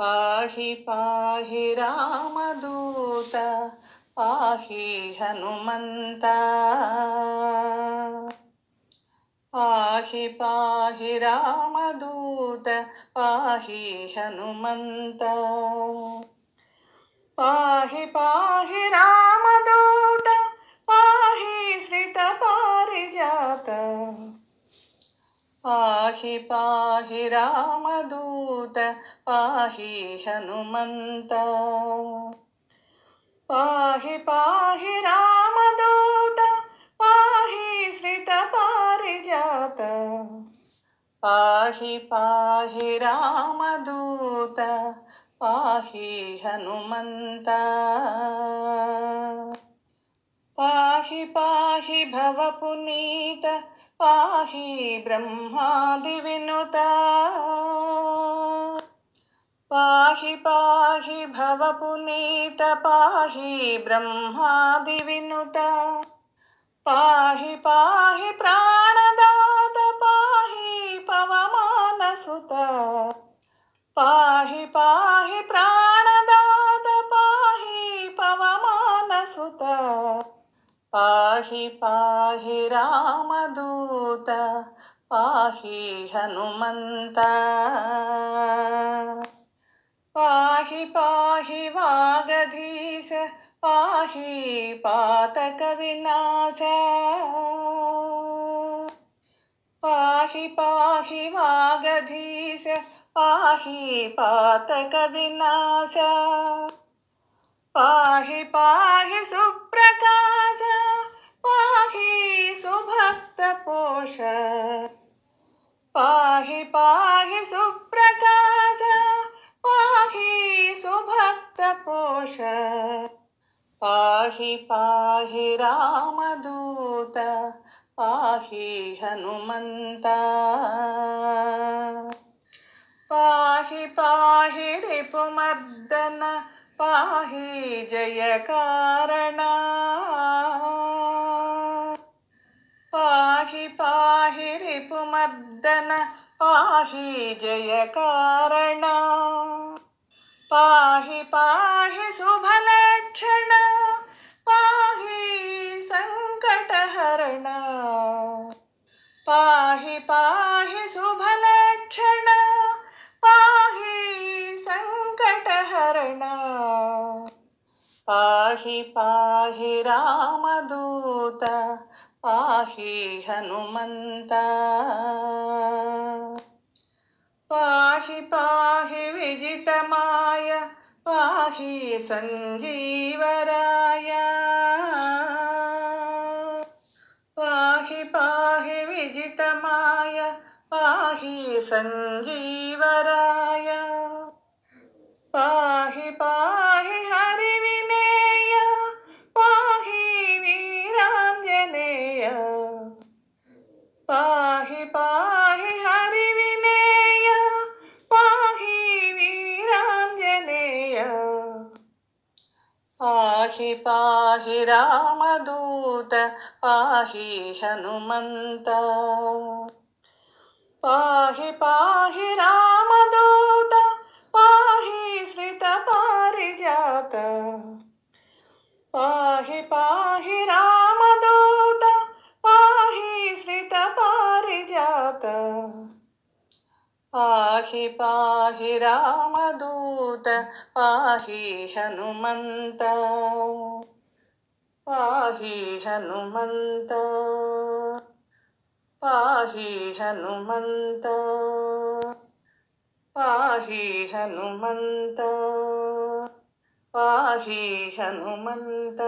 पाहि पाहि रामदूत पाहि हनुमन्ता पाहि पाहि रामदूत पाहि हनुमन्ता पाहि पाहि रामदूत पाहि श्रितपारिजात पाहि पाहि रामदूत पाहि हनुमन्त पाहि पाहि रामदूत पाहि पारिजात पाहि पाहि रामदूत पाहि हनुमन्त पाहि पाहि भवपुनीत पाही पाहि ब्रह्मादिविनुता पाही पाहि भवपुनीत पाहि ब्रह्मादिविनुता पाही पाहि प्राणदात पाही पवमानसुता पाही पाही प्रा पाहि पाहि रामदूत पाहि हनुमन्त पाहि पाहि वागधीश पाहि पातकविनाश पाहि पाहि वागधीश पाहि पातकविनाश पाहि पा पोष पाहि पाहि सुप्रकाश पाहि सुभक्तपोष पाहि पाहि रामदूत पाहि हनुमन्ता पाहि पाहि रिपुमर्दन पाहि जयकारणा जय कारण पाही पाहि शुभलक्षण संकट हरण पाही पाही शुभलक्षण पाहि सङ्कटहरण पाही पाही रामदूत पाही हनुमंता पाहि पाहि विजितमाय पाहि संजीवराय पाहि पाहि विजितमाय पाहि संजीवराय पाहि पाहि रामदूत पाहि हनुमन्त पाहि पाहि पाहि पाहि रामदूत पाहि हनुमन्त पाहि हनुमन्त पाहि हनुमन्त पाहि हनुमन्त पाहि हनुमन्त